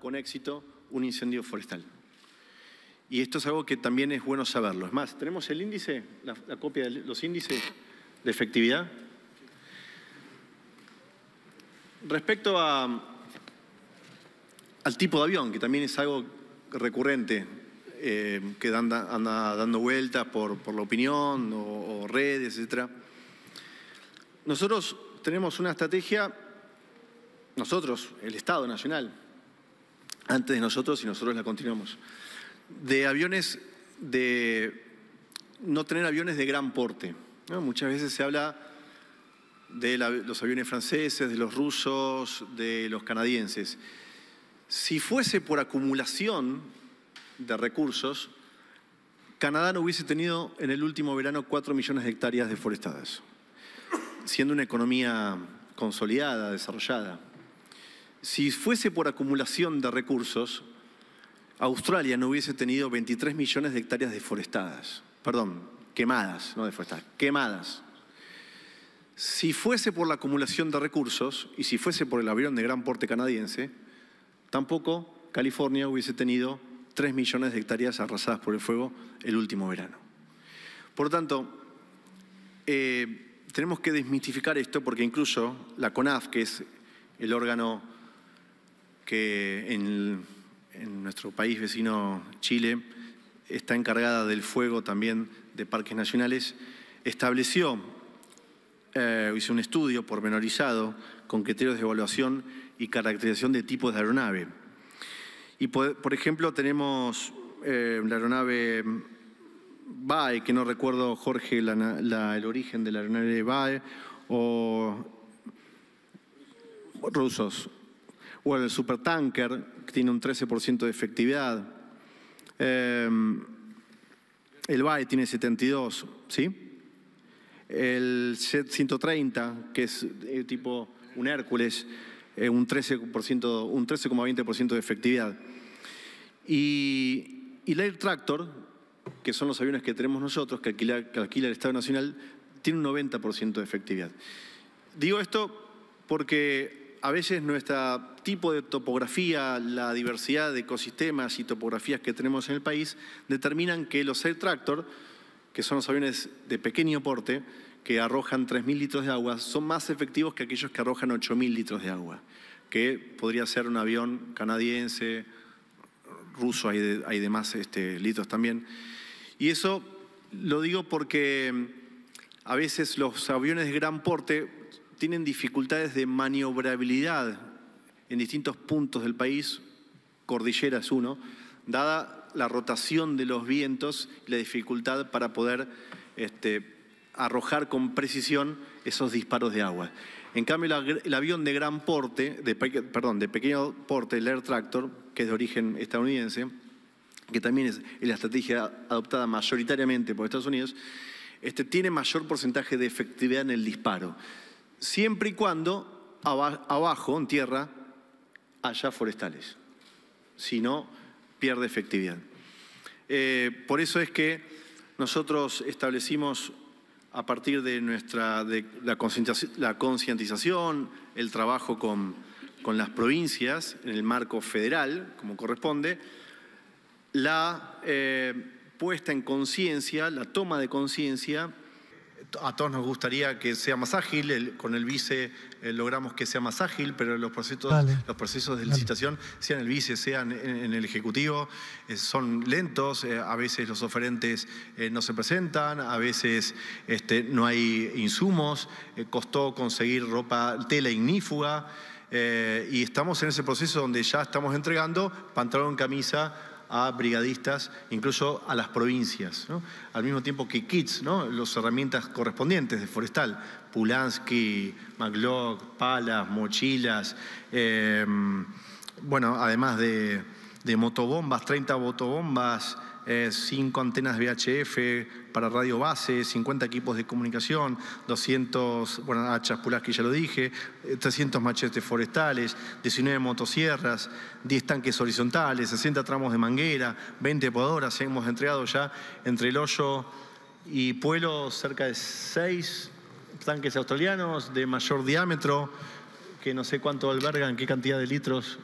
con éxito un incendio forestal. Y esto es algo que también es bueno saberlo. Es más, tenemos el índice, la, copia de los índices de efectividad. Respecto al tipo de avión, que también es algo recurrente, eh, que anda, dando vueltas por, la opinión o, o redes, etc. Nosotros tenemos una estrategia, nosotros, el Estado Nacional, antes de nosotros y nosotros la continuamos. De aviones, de no tener aviones de gran porte. Muchas veces se habla de los aviones franceses, de los rusos, de los canadienses. Si fuese por acumulación de recursos, Canadá no hubiese tenido en el último verano cuatro millones de hectáreas deforestadas, siendo una economía consolidada, desarrollada. Si fuese por acumulación de recursos, Australia no hubiese tenido 23 millones de hectáreas deforestadas, perdón, quemadas, no deforestadas, quemadas. Si fuese por la acumulación de recursos y si fuese por el avión de gran porte canadiense, tampoco California hubiese tenido 3 millones de hectáreas arrasadas por el fuego el último verano. Por tanto, eh, tenemos que desmitificar esto porque incluso la CONAF, que es el órgano que en, nuestro país vecino Chile está encargada del fuego también de parques nacionales, estableció, eh, hizo un estudio pormenorizado con criterios de evaluación y caracterización de tipos de aeronave. Y por, ejemplo tenemos eh, la aeronave BAE, que no recuerdo Jorge el origen de la aeronave BAE, o rusos, o el supertanker, que tiene un 13% de efectividad. Em, el BAE tiene 72, ¿sí? El set 130, que es eh, tipo un Hércules, eh, un 13%, un 13,20% de efectividad. Y, el Air Tractor, que son los aviones que tenemos nosotros, que que alquila el Estado Nacional, tiene un 90% de efectividad. Digo esto porque a veces nuestro tipo de topografía, la diversidad de ecosistemas y topografías que tenemos en el país, determinan que los air tractor, que son los aviones de pequeño porte, que arrojan 3.000 litros de agua, son más efectivos que aquellos que arrojan 8.000 litros de agua, que podría ser un avión canadiense, ruso, hay, demás este, litros también. Y eso lo digo porque mm, a veces los aviones de gran porte tienen dificultades de maniobrabilidad en distintos puntos del país, cordilleras uno, dada la rotación de los vientos y la dificultad para poder este, arrojar con precisión esos disparos de agua. En cambio, el avión de gran porte, perdón, de pequeño porte, el Air Tractor, que es de origen estadounidense, que también es la estrategia adoptada mayoritariamente por Estados Unidos, este, tiene mayor porcentaje de efectividad en el disparo siempre y cuando abajo, en tierra, haya forestales. Si no, pierde efectividad. Eh, por eso es que nosotros establecimos a partir de nuestra la concientización, el trabajo con, con, las provincias en el marco federal, como corresponde, la eh, puesta en conciencia, la toma de conciencia a todos nos gustaría que sea más ágil, con el vice eh, logramos que sea más ágil, pero los procesos, los procesos de licitación, sea en el vice, sean en, el ejecutivo, eh, son lentos, eh, a veces los oferentes no se presentan, a veces este, no hay insumos, costó conseguir ropa, tela ignífuga, y estamos en ese proceso donde ya estamos entregando pantalón, camisa, a brigadistas, incluso a las provincias, al mismo tiempo que kits, ¿no? las herramientas correspondientes de forestal, Pulansky, McLaug, palas, mochilas, em, bueno, además de, de motobombas, 30 motobombas, 5 eh, cinco antenas VHF para radio base, 50 equipos de comunicación, 200, bueno, hachas, que ya lo dije, 300 eh, machetes forestales, 19 motosierras, 10 tanques horizontales, 60 tramos de manguera, 20 podadoras. Hemos entregado ya entre el hoyo y pueblo cerca de 6 tanques australianos de mayor diámetro, que no sé cuánto albergan, qué cantidad de litros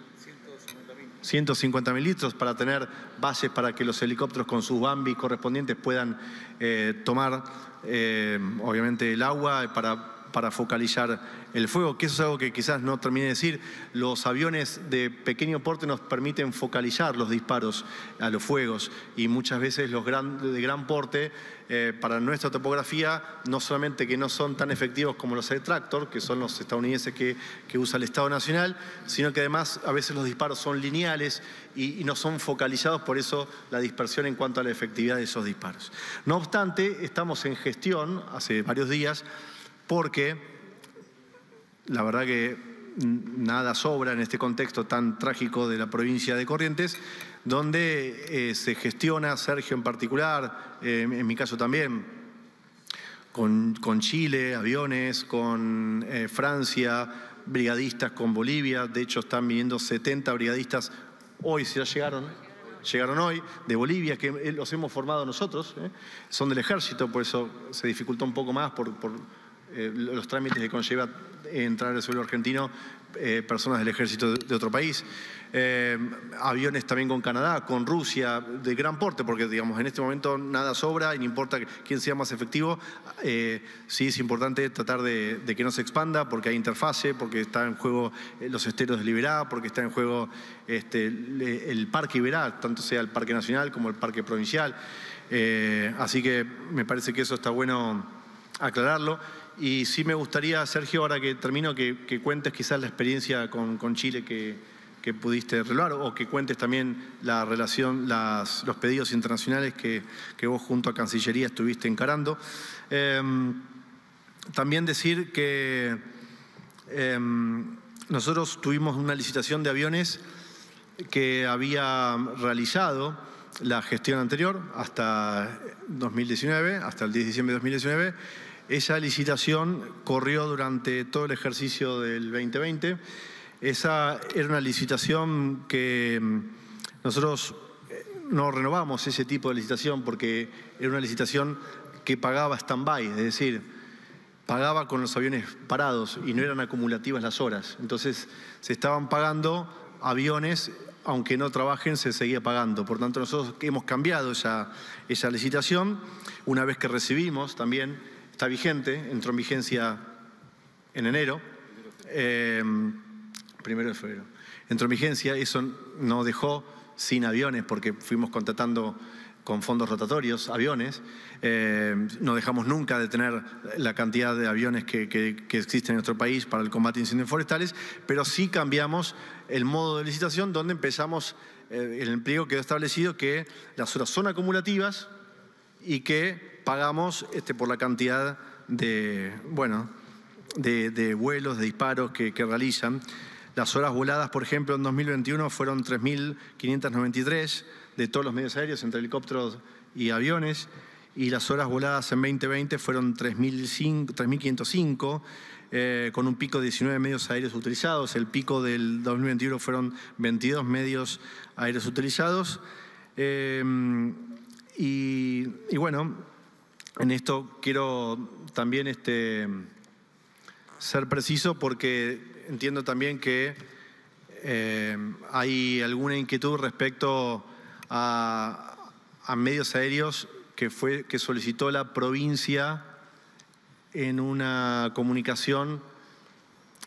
150 mililitros para tener bases para que los helicópteros con sus Bambi correspondientes puedan eh, tomar, eh, obviamente, el agua para para focalizar el fuego, que eso es algo que quizás no termine de decir. Los aviones de pequeño porte nos permiten focalizar los disparos a los fuegos y muchas veces los de gran porte, eh, para nuestra topografía, no solamente que no son tan efectivos como los de tractor, que son los estadounidenses que, usa el Estado Nacional, sino que además a veces los disparos son lineales y no son focalizados, por eso la dispersión en cuanto a la efectividad de esos disparos. No obstante, estamos en gestión hace varios días porque la verdad que nada sobra en este contexto tan trágico de la provincia de Corrientes, donde eh, se gestiona, Sergio en particular, eh, en mi caso también, con, Chile, aviones, con eh, Francia, brigadistas con Bolivia, de hecho están viniendo 70 brigadistas, hoy si ya llegaron, llegaron hoy, de Bolivia, que los hemos formado nosotros, son del ejército, por eso se dificultó un poco más por eh, los trámites que conlleva entrar al suelo argentino eh, personas del ejército de, otro país. Eh, aviones también con Canadá, con Rusia, de gran porte, porque digamos, en este momento nada sobra y no importa quién sea más efectivo, sí es importante tratar de, que no se expanda, porque hay interfase, porque están en juego los esteros de Liberá, porque está en juego este, el Parque Iberá, tanto sea el Parque Nacional como el Parque Provincial. así que me parece que eso está bueno aclararlo. Y sí me gustaría, Sergio, ahora que termino, que, cuentes quizás la experiencia con, Chile que, pudiste revelar o que cuentes también la relación, los pedidos internacionales que, vos junto a Cancillería estuviste encarando. Em, también decir que em, nosotros tuvimos una licitación de aviones que había realizado la gestión anterior hasta 2019, hasta el 10 de diciembre de 2019 esa licitación corrió durante todo el ejercicio del 2020. Esa era una licitación que mm, nosotros eh, no renovamos ese tipo de licitación porque era una licitación que pagaba stand-by, es decir, pagaba con los aviones parados y no eran acumulativas las horas. Entonces se estaban pagando aviones, aunque no trabajen, se seguía pagando. Por tanto, nosotros hemos cambiado esa, esa licitación. Una vez que recibimos también está vigente, entró en vigencia en enero, eh, primero de febrero, entró en vigencia, eso no dejó sin aviones porque fuimos contratando con fondos rotatorios, aviones. Eh, no dejamos nunca de tener la cantidad de aviones que, que, existen en nuestro país para el combate a incendios forestales, pero sí cambiamos el modo de licitación donde empezamos, eh, el empleo quedó establecido que las horas son acumulativas, y que pagamos este, por la cantidad de, de, vuelos, de disparos que, realizan. Las horas voladas, por ejemplo, en 2021 fueron 3.593 de todos los medios aéreos, entre helicópteros y aviones, y las horas voladas en 2020 fueron 3.505, eh, con un pico de 19 medios aéreos utilizados. El pico del 2021 fueron 22 medios aéreos utilizados. Eh, y, bueno, en esto quiero también este, ser preciso porque entiendo también que eh, hay alguna inquietud respecto a, a medios aéreos que, fue, que solicitó la provincia en una comunicación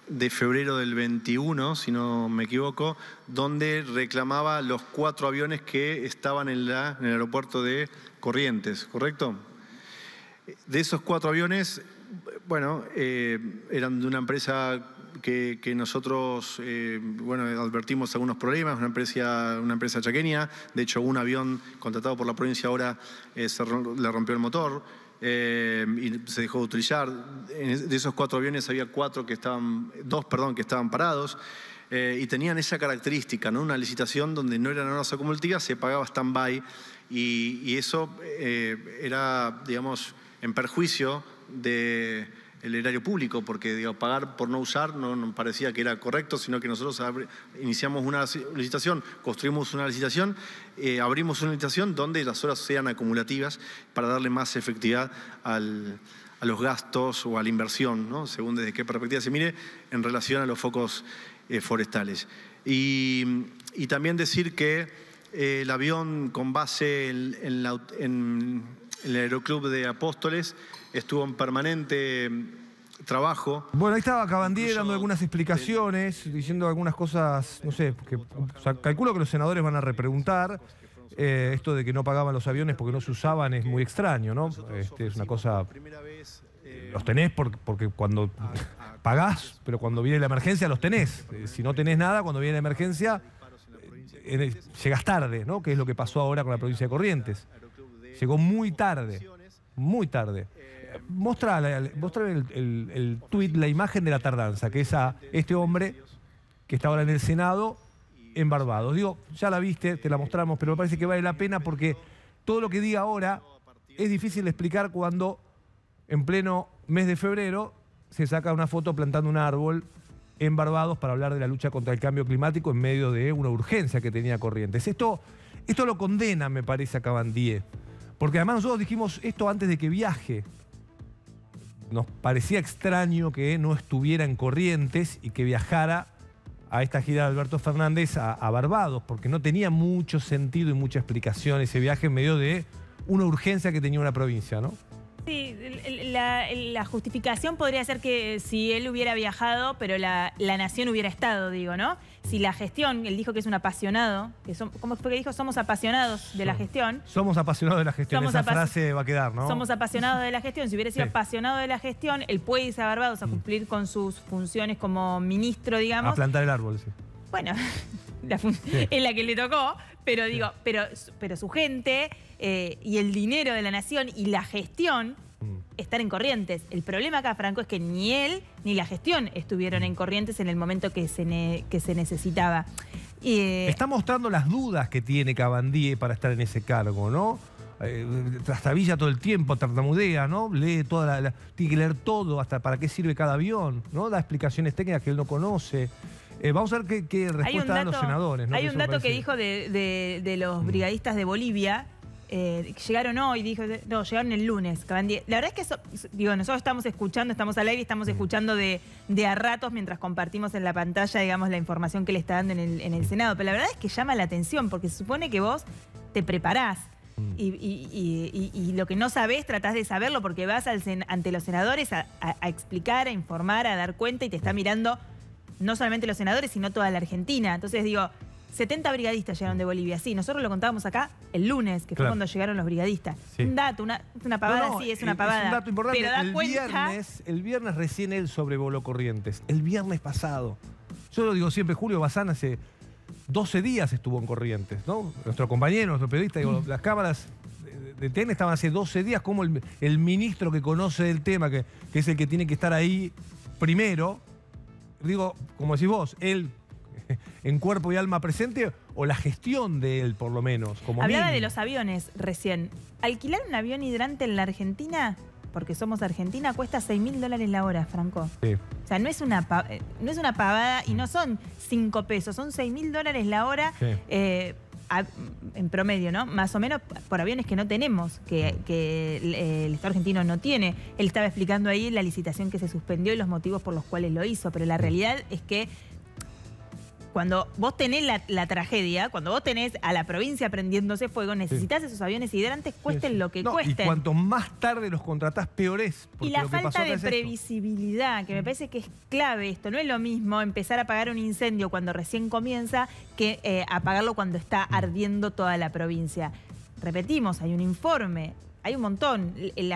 de febrero del 21, si no me equivoco, donde reclamaba los cuatro aviones que estaban en, el aeropuerto de Corrientes, ¿correcto? De esos cuatro aviones, bueno, eh, eran de una empresa que, nosotros, eh, bueno, advertimos algunos problemas, una empresa, una empresa chaqueña, de hecho un avión contratado por la provincia ahora eh, le rompió el motor. Eh, y se dejó de utilizar. De esos cuatro aviones había cuatro que estaban, dos, perdón, que estaban parados. Eh, y tenían esa característica, ¿no? una licitación donde no eran horas acumulativas, se pagaba stand-by y, eso eh, era, digamos, en perjuicio de, el erario público, porque pagar por no usar no parecía que era correcto, sino que nosotros iniciamos una licitación, construimos una licitación, eh, abrimos una licitación donde las horas sean acumulativas para darle más efectividad a los gastos o a la inversión, según desde qué perspectiva se mire, en relación a los focos eh, forestales. Y, también decir que eh, el avión con base en el Aeroclub de Apóstoles, estuvo en permanente em, trabajo. Bueno, ahí estaba Cabandier dando algunas explicaciones, diciendo algunas cosas, no sé, que, calculo que los senadores van a repreguntar. Eh, esto de que no pagaban los aviones porque no se usaban es muy extraño, ¿no? Este, es una cosa... Los tenés porque, cuando pagás, pero cuando viene la emergencia los tenés. Eh, si no tenés nada, cuando viene la emergencia eh, llegas tarde, ¿no? Que es lo que pasó ahora con la provincia de Corrientes. Llegó muy tarde. Muy tarde. Mostra, el, el, tuit, la imagen de la tardanza, que es a este hombre que está ahora en el Senado, en Barbados. Digo, ya la viste, te la mostramos, pero me parece que vale la pena porque todo lo que diga ahora es difícil de explicar cuando en pleno mes de febrero se saca una foto plantando un árbol en Barbados para hablar de la lucha contra el cambio climático en medio de una urgencia que tenía Corrientes. Esto, esto lo condena, me parece, a Cabandier. Porque además nosotros dijimos esto antes de que viaje. Nos parecía extraño que no estuviera en Corrientes y que viajara a esta gira de Alberto Fernández a, Barbados, porque no tenía mucho sentido y mucha explicación ese viaje en medio de una urgencia que tenía una provincia, ¿no? Sí, la, justificación podría ser que si él hubiera viajado, pero la nación hubiera estado, digo, ¿no? si la gestión, él dijo que es un apasionado, que son, ¿cómo fue que dijo? Somos apasionados de la gestión. Somos apasionados de la gestión, esa frase va a quedar, ¿no? Somos apasionados de la gestión. Si hubiera sido apasionado de la gestión, él puede irse a Barbados a mm. cumplir con sus funciones como ministro, digamos. A plantar el árbol, sí. Bueno, es en la que le tocó, pero digo, pero, pero su gente eh, y el dinero de la nación y la gestión estar en Corrientes. El problema acá, Franco, es que ni él ni la gestión estuvieron en Corrientes en el momento que se, que se necesitaba. Eh, Está mostrando las dudas que tiene Cabandí para estar en ese cargo, ¿no? Eh, trastabilla todo el tiempo, tartamudea, ¿no? Lee toda la, Tiene que leer todo, hasta para qué sirve cada avión, ¿no? Da explicaciones técnicas que él no conoce. Eh, vamos a ver qué, respuesta dan los senadores. ¿no? Hay un dato que dijo de los mm. brigadistas de Bolivia, eh, llegaron hoy, dijo, no, llegaron el lunes. La verdad es que digo, nosotros estamos escuchando, estamos al aire, estamos escuchando de, a ratos mientras compartimos en la pantalla, digamos, la información que le está dando en el, Senado. Pero la verdad es que llama la atención, porque se supone que vos te preparás. Mm. Y, lo que no sabés, tratás de saberlo porque vas ante los senadores a, explicar, a informar, a dar cuenta y te está mirando no solamente los senadores, sino toda la Argentina. Entonces digo, 70 brigadistas llegaron de Bolivia. Sí, nosotros lo contábamos acá el lunes, que fue cuando llegaron los brigadistas. Un dato, una, una pavada, sí, es una pavada. un dato importante. Pero el, viernes, el viernes recién él sobrevoló Corrientes. El viernes pasado. Yo lo digo siempre, Julio Bazán hace 12 días estuvo en Corrientes, ¿no? Nuestro compañero, nuestro periodista, mm. las cámaras de TN estaban hace 12 días, como el, ministro que conoce el tema, que, que es el que tiene que estar ahí primero, digo, como decís vos, él en cuerpo y alma presente o la gestión de él, por lo menos. Como Hablaba de los aviones recién. Alquilar un avión hidrante en la Argentina, porque somos Argentina, cuesta 6 mil dólares la hora, Franco. O sea, no es una, eh, no es una pavada y no son 5 pesos, son 6 mil dólares la hora. Eh, en promedio, ¿no? Más o menos por aviones que no tenemos, que, el, Estado argentino no tiene. Él estaba explicando ahí la licitación que se suspendió y los motivos por los cuales lo hizo, pero la realidad es que cuando vos tenés la, tragedia, cuando vos tenés a la provincia prendiéndose fuego, necesitas esos aviones hidrantes, cuesten lo que no, Y cuanto más tarde los contratás, peor es. Y la falta de previsibilidad, que me mm. parece que es clave esto. No es lo mismo empezar a apagar un incendio cuando recién comienza que eh, apagarlo cuando está ardiendo toda la provincia. Repetimos, hay un informe hay un montón. el,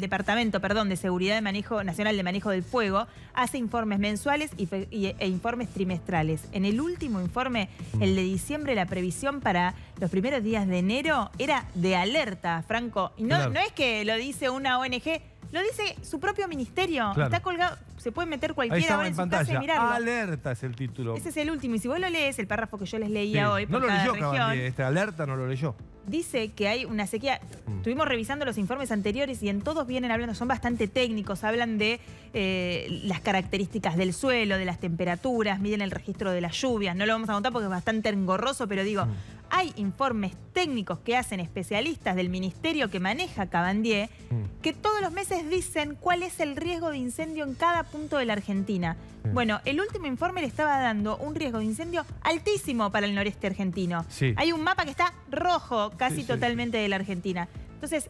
Departamento perdón, de Seguridad de Manejo Nacional de Manejo del Fuego hace informes mensuales y, e informes trimestrales. En el último informe, mm. el de diciembre, la previsión para los primeros días de enero era de alerta, Franco. no, es que lo dice una ONG, lo dice su propio ministerio. Está colgado se puede meter cualquiera en, su casa y mirarlo. Alerta es el título. Ese es el último. Y si vos lo lees, el párrafo que yo les leía hoy. no lo leyó, región, este alerta no lo leyó. Dice que hay una sequía. Mm. Estuvimos revisando los informes anteriores y en todos vienen hablando, son bastante técnicos, hablan de eh, las características del suelo, de las temperaturas, miden el registro de las lluvias. No lo vamos a contar porque es bastante engorroso, pero digo, mm hay informes técnicos que hacen especialistas del ministerio que maneja Cabandier mm. que todos los meses dicen cuál es el riesgo de incendio en cada punto de la Argentina. Mm. Bueno, el último informe le estaba dando un riesgo de incendio altísimo para el noreste argentino. Hay un mapa que está rojo casi totalmente de la Argentina. Entonces,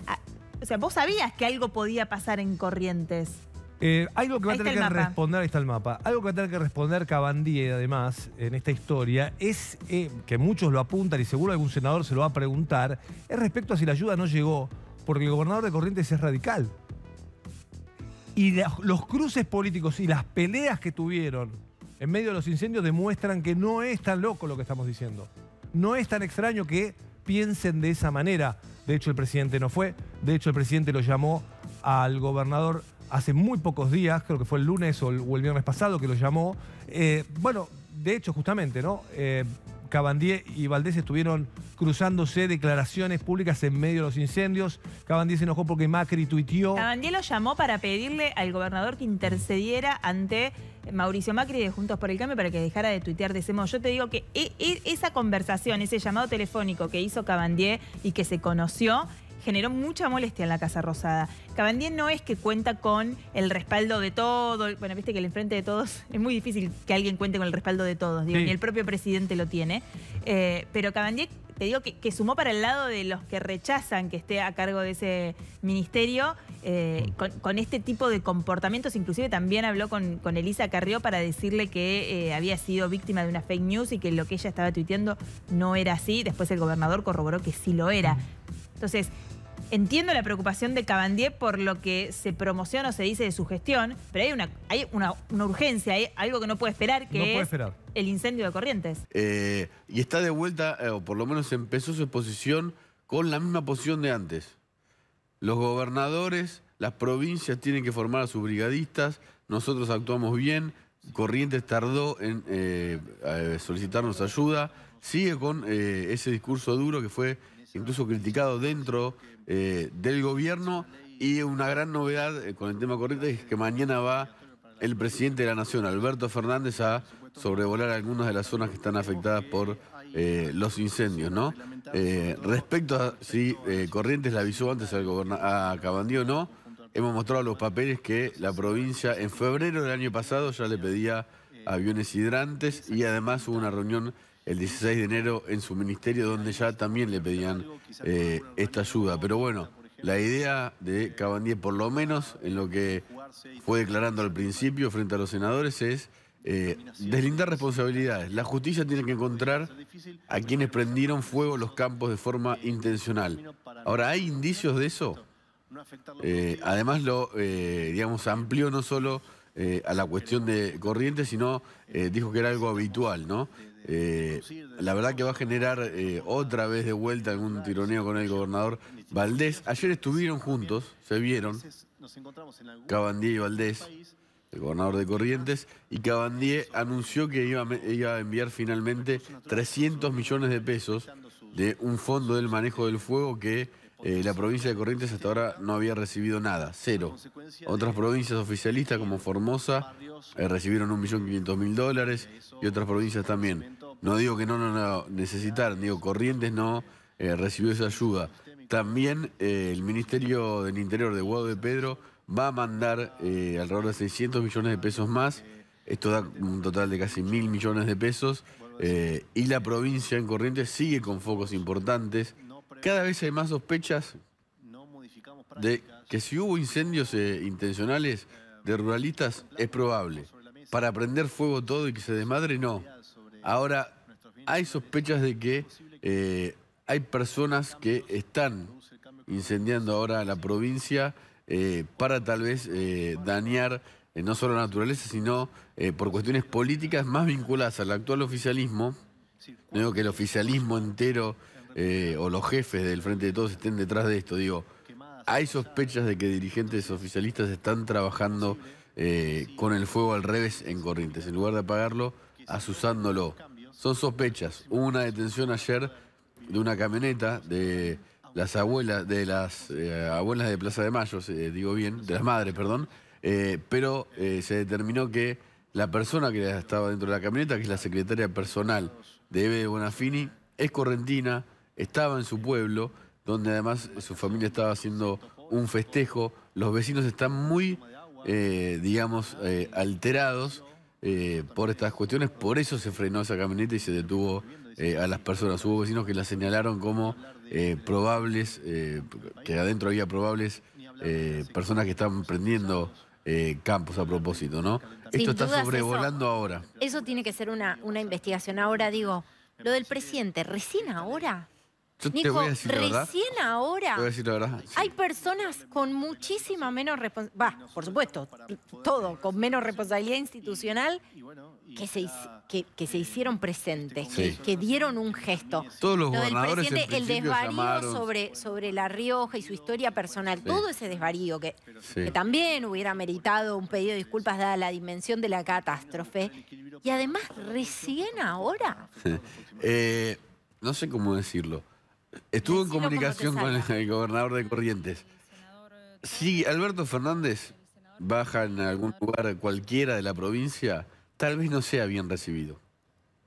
o sea, vos sabías que algo podía pasar en Corrientes. Eh, algo que va a tener que responder, ahí está el mapa, algo que va a tener que responder y además, en esta historia, es eh, que muchos lo apuntan y seguro algún senador se lo va a preguntar, es respecto a si la ayuda no llegó, porque el gobernador de Corrientes es radical. Y los cruces políticos y las peleas que tuvieron en medio de los incendios demuestran que no es tan loco lo que estamos diciendo. No es tan extraño que piensen de esa manera. De hecho, el presidente no fue. De hecho, el presidente lo llamó al gobernador hace muy pocos días, creo que fue el lunes o el, viernes pasado que lo llamó. Eh, bueno, de hecho, justamente, ¿no? Eh, Cabandier y Valdés estuvieron cruzándose declaraciones públicas en medio de los incendios. Cabandier se enojó porque Macri tuiteó. Cabandier lo llamó para pedirle al gobernador que intercediera ante Mauricio Macri de Juntos por el Cambio para que dejara de tuitear de ese modo. Yo te digo que e, e, esa conversación, ese llamado telefónico que hizo Cabandier y que se conoció, generó mucha molestia en la Casa Rosada. Cabandier no es que cuenta con el respaldo de todo, bueno, viste que el enfrente de todos, es muy difícil que alguien cuente con el respaldo de todos, digo, ni el propio presidente lo tiene, eh, pero Cabandier, te digo que, sumó para el lado de los que rechazan que esté a cargo de ese ministerio eh, mm. con, este tipo de comportamientos. Inclusive también habló con, Elisa Carrió para decirle que eh, había sido víctima de una fake news y que lo que ella estaba tuiteando no era así. Después el gobernador corroboró que sí lo era. Mm. Entonces, Entiendo la preocupación de Cabandier por lo que se promociona o se dice de su gestión, pero hay una, hay una, urgencia, hay algo que no puede esperar, que es el incendio de Corrientes. Eh, y está de vuelta, eh, o por lo menos empezó su exposición con la misma posición de antes. Los gobernadores, las provincias tienen que formar a sus brigadistas, nosotros actuamos bien, Corrientes tardó en eh, solicitarnos ayuda, sigue con ese discurso duro que fue incluso criticado dentro eh, del gobierno. Y una gran novedad eh, con el tema corriente es que mañana va el presidente de la Nación, Alberto Fernández, a sobrevolar algunas de las zonas que están afectadas por eh, los incendios, ¿no? respecto a si Corrientes la avisó antes al a Cabandío o no, hemos mostrado los papeles que la provincia en febrero del año pasado ya le pedía aviones hidrantes y además hubo una reunión el 16 de enero en su ministerio, donde ya también le pedían eh, esta ayuda. Pero bueno, la idea de Cabandier, por lo menos en lo que fue declarando al principio frente a los senadores, es eh, deslindar responsabilidades. La justicia tiene que encontrar a quienes prendieron fuego los campos de forma intencional. Ahora, ¿hay indicios de eso? Eh, además, lo, digamos, amplió no solo a la cuestión de corriente, sino dijo que era algo habitual, ¿no? Eh, la verdad que va a generar eh, otra vez de vuelta algún tironeo con el gobernador Valdés. Ayer estuvieron juntos, se vieron, Cabandier y Valdés, el gobernador de Corrientes, y Cabandier anunció que iba, a enviar finalmente 300 millones de pesos de un fondo del manejo del fuego que eh, la provincia de Corrientes hasta ahora no había recibido nada, cero. Otras provincias oficialistas como Formosa recibieron 1.500.000 dólares y otras provincias también. No digo que no, no, no necesitar, digo, Corrientes no eh, recibió esa ayuda. También eh, el Ministerio del Interior de Guado de Pedro va a mandar eh, alrededor de 600 millones de pesos más. Esto da un total de casi mil millones de pesos. y la provincia en Corrientes sigue con focos importantes. Cada vez hay más sospechas de que si hubo incendios intencionales de ruralistas, es probable. Para prender fuego todo y que se desmadre, no. Ahora, hay sospechas de que eh, hay personas que están incendiando ahora la provincia eh, para tal vez eh, dañar no solo la naturaleza, sino por cuestiones políticas más vinculadas al actual oficialismo. No digo que el oficialismo entero o los jefes del Frente de Todos estén detrás de esto. Digo, hay sospechas de que dirigentes oficialistas están trabajando con el fuego al revés en Corrientes. En lugar de apagarlo, asusándolo. Son sospechas. Hubo una detención ayer de una camioneta de las abuelas, de las eh, abuelas de Plaza de Mayo, eh, digo bien, de las madres, perdón, eh, pero se determinó que la persona que estaba dentro de la camioneta, que es la secretaria personal de Eve Bonafini, es correntina, estaba en su pueblo, donde además su familia estaba haciendo un festejo. Los vecinos están muy, digamos, alterados eh, por estas cuestiones. Por eso se frenó esa camioneta y se detuvo eh, a las personas. Hubo vecinos que la señalaron como eh, probables, que adentro había probables personas que estaban prendiendo campos a propósito, ¿no? Esto está sobrevolando ahora. Eso tiene que ser una, una investigación. Ahora digo, lo del presidente, recién ahora Nico, recién ahora hay personas con muchísima menos responsabilidad, por supuesto, todo, con menos responsabilidad institucional que se, que, se hicieron presentes, que, dieron un gesto. Todos los Lo del presidente, el desvarío sobre, sobre La Rioja y su historia personal, todo ese desvarío que, también hubiera meritado un pedido de disculpas dada la dimensión de la catástrofe. Y además, recién ahora. Eh, no sé cómo decirlo Estuvo en comunicación con el gobernador de Corrientes. Si Alberto Fernández baja en algún lugar cualquiera de la provincia, tal vez no sea bien recibido.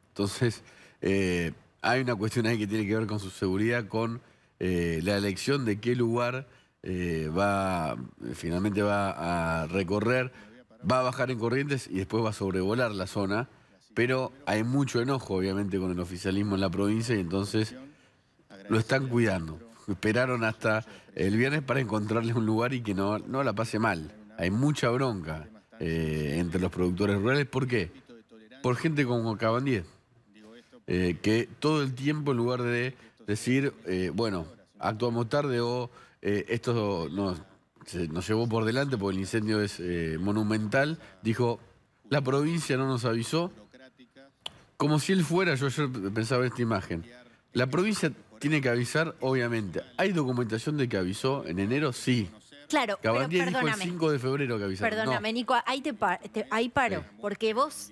Entonces, eh, hay una cuestión ahí que tiene que ver con su seguridad, con eh, la elección de qué lugar eh, va, finalmente va a recorrer, va a bajar en Corrientes y después va a sobrevolar la zona, pero hay mucho enojo obviamente con el oficialismo en la provincia y entonces lo están cuidando. Esperaron hasta el viernes para encontrarles un lugar y que no, la pase mal. Hay mucha bronca eh, entre los productores rurales. ¿Por qué? Por gente como Cabandier, eh, que todo el tiempo en lugar de decir, eh, bueno, actuamos tarde o esto nos, nos llevó por delante porque el incendio es monumental, dijo, la provincia no nos avisó, como si él fuera, yo ayer pensaba en esta imagen, la provincia tiene que avisar, obviamente. ¿Hay documentación de que avisó en enero? Sí. Claro, pero perdóname. el 5 de febrero que avisaron. Perdóname, Nico, ahí, paro, porque vos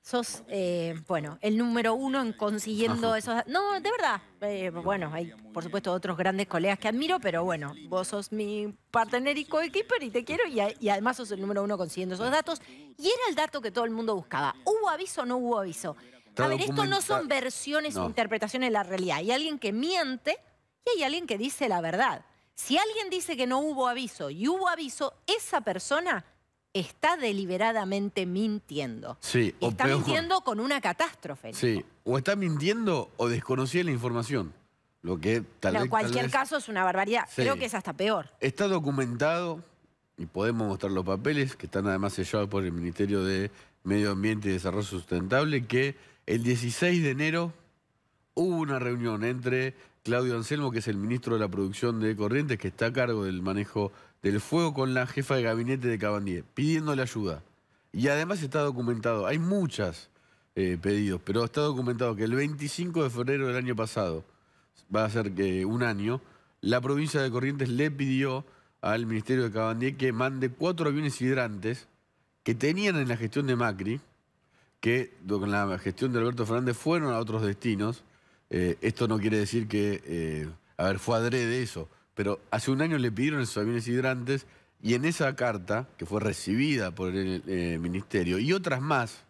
sos, eh, bueno, el número uno en consiguiendo ah, esos esos... No, de verdad. Eh, bueno, hay, por supuesto, otros grandes colegas que admiro, pero bueno, vos sos mi partner y coequiper y te quiero y, además sos el número uno consiguiendo esos datos. Y era el dato que todo el mundo buscaba. ¿Hubo aviso o no hubo aviso? a ver, esto no son versiones o interpretaciones de la realidad. Hay alguien que miente y hay alguien que dice la verdad. Si alguien dice que no hubo aviso y hubo aviso, esa persona está deliberadamente mintiendo. Sí, está mintiendo con una catástrofe. Sí, o está mintiendo o desconocía la información. Lo que tal En cualquier caso es una barbaridad. Creo que es hasta peor. Está documentado, y podemos mostrar los papeles, que están además sellados por el Ministerio de Medio Ambiente y Desarrollo Sustentable, que el 16 de enero hubo una reunión entre Claudio Anselmo, que es el ministro de la Producción de Corrientes, que está a cargo del manejo del fuego, con la jefa de gabinete de Cabandier, pidiéndole ayuda. Y además está documentado, hay muchas eh, pedidos, pero está documentado que el 25 de febrero del año pasado, va a ser que un año, la provincia de Corrientes le pidió al Ministerio de Cabandier que mande cuatro aviones hidrantes que tenían en la gestión de Macri, que con la gestión de Alberto Fernández fueron a otros destinos. Eh, esto no quiere decir que, eh, a ver, fue adrede eso, pero hace un año le pidieron esos aviones hidrantes y en esa carta, que fue recibida por el eh, ministerio, y otras más,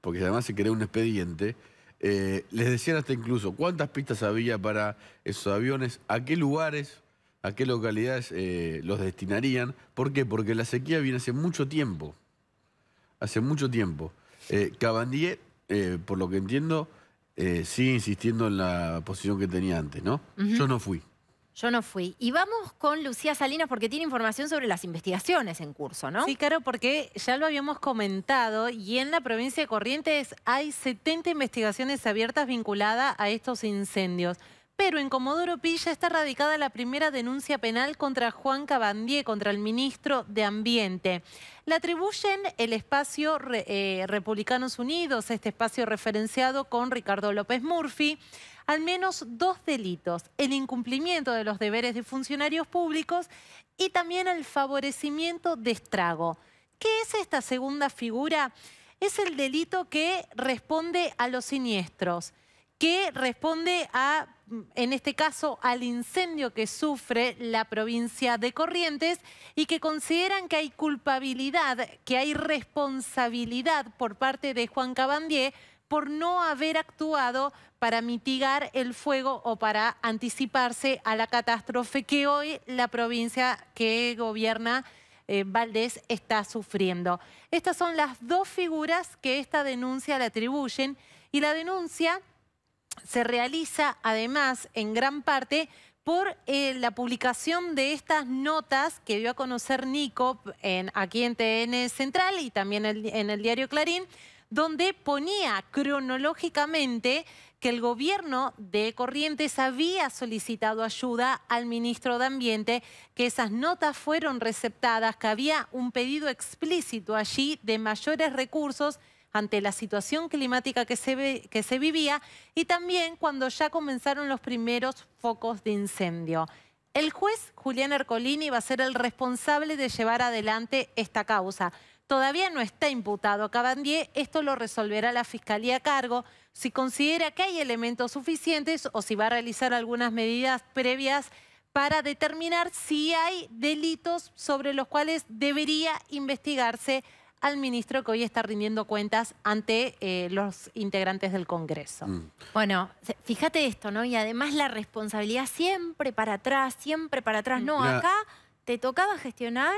porque además se creó un expediente, les decían hasta incluso cuántas pistas había para esos aviones, a qué lugares, a qué localidades los destinarían. ¿Por qué? Porque la sequía viene hace mucho tiempo. Hace mucho tiempo. Eh, eh, por lo que entiendo, eh, sigue insistiendo en la posición que tenía antes, ¿no? Yo no fui. Yo no fui. Y vamos con Lucía Salinas porque tiene información sobre las investigaciones en curso, ¿no? Sí, claro, porque ya lo habíamos comentado y en la provincia de Corrientes hay 70 investigaciones abiertas vinculadas a estos incendios. Pero en Comodoro Pilla está radicada la primera denuncia penal contra Juan Cabandier, contra el ministro de Ambiente. Le atribuyen el espacio eh, Republicanos Unidos, este espacio referenciado con Ricardo López Murphy, al menos dos delitos, el incumplimiento de los deberes de funcionarios públicos y también el favorecimiento de estrago. ¿Qué es esta segunda figura? Es el delito que responde a los siniestros que responde a, mm, en este caso, al incendio que sufre la provincia de Corrientes y que consideran que hay culpabilidad, que hay responsabilidad por parte de Juan Cabandier por no haber actuado para mitigar el fuego o para anticiparse a la catástrofe que hoy la provincia que gobierna eh, Valdés está sufriendo. Estas son las dos figuras que esta denuncia le atribuyen y la denuncia se realiza además en gran parte por eh, la publicación de estas notas que dio a conocer Nico en, aquí en TN Central y también en el diario Clarín, donde ponía cronológicamente que el gobierno de Corrientes había solicitado ayuda al ministro de Ambiente, que esas notas fueron receptadas, que había un pedido explícito allí de mayores recursos ante la situación climática que se, que se vivía y también cuando ya comenzaron los primeros focos de incendio. El juez Julián Ercolini va a ser el responsable de llevar adelante esta causa. Todavía no está imputado a Cabandier, esto lo resolverá la Fiscalía a cargo, si considera que hay elementos suficientes o si va a realizar algunas medidas previas para determinar si hay delitos sobre los cuales debería investigarse al ministro que hoy está rindiendo cuentas ante eh, los integrantes del Congreso. Mm. Bueno, fíjate esto, ¿no? Y además la responsabilidad siempre para atrás, siempre para atrás. No, acá te tocaba gestionar,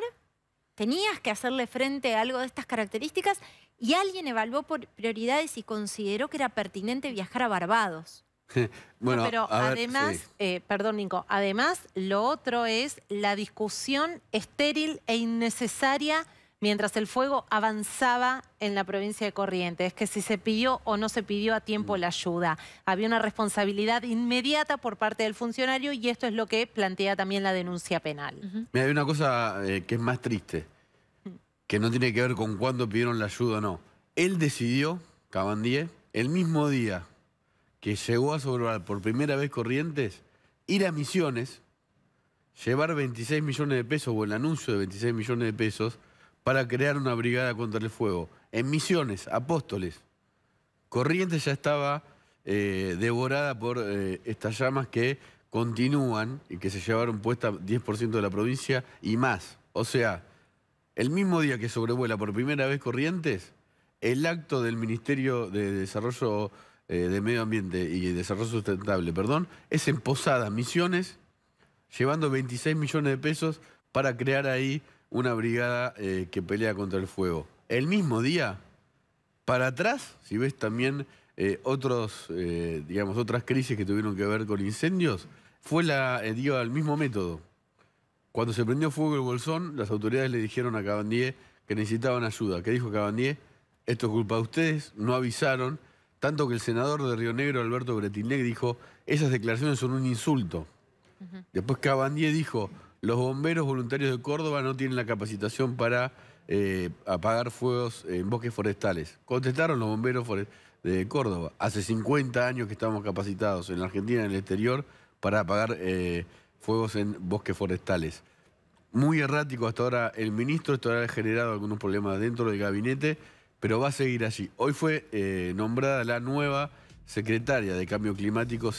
tenías que hacerle frente a algo de estas características y alguien evaluó por prioridades y consideró que era pertinente viajar a Barbados. bueno, pero además, eh, perdón Nico, además lo otro es la discusión estéril e innecesaria mientras el fuego avanzaba en la provincia de Corrientes, que si se pidió o no se pidió a tiempo la ayuda. Había una responsabilidad inmediata por parte del funcionario y esto es lo que plantea también la denuncia penal. Me Mira, hay una cosa eh, que es más triste, que no tiene que ver con cuándo pidieron la ayuda o no. Él decidió, Cabandier, el mismo día que llegó a sobrevivir por primera vez Corrientes, ir a Misiones, llevar 26 millones de pesos o el anuncio de 26 millones de pesos, para crear una brigada contra el fuego. En Misiones, Apóstoles, Corrientes ya estaba eh, devorada por eh, estas llamas que continúan y que se llevaron puesta 10% de la provincia y más. O sea, el mismo día que sobrevuela por primera vez Corrientes, el acto del Ministerio de Desarrollo eh, de Medio Ambiente y Desarrollo Sustentable, perdón, es en Posadas, Misiones, llevando 26 millones de pesos para crear ahí una brigada eh, que pelea contra el fuego. El mismo día, para atrás, si ves también eh, otros, eh, digamos, otras crisis que tuvieron que ver con incendios, fue la, el mismo método. Cuando se prendió fuego el Bolsón, las autoridades le dijeron a Cabandier que necesitaban ayuda. ¿Qué dijo Cabandier? Esto es culpa de ustedes, no avisaron. Tanto que el senador de Río Negro, Alberto Bretinec, dijo, esas declaraciones son un insulto. Después Cabandier dijo, los bomberos voluntarios de Córdoba no tienen la capacitación para eh, apagar fuegos en bosques forestales. Contestaron los bomberos de Córdoba. Hace 50 años que estamos capacitados en la Argentina, en el exterior, para apagar eh, fuegos en bosques forestales. Muy errático hasta ahora el ministro, esto ha generado algunos problemas dentro del gabinete, pero va a seguir así. Hoy fue eh, nombrada la nueva secretaria de Cambio Climático.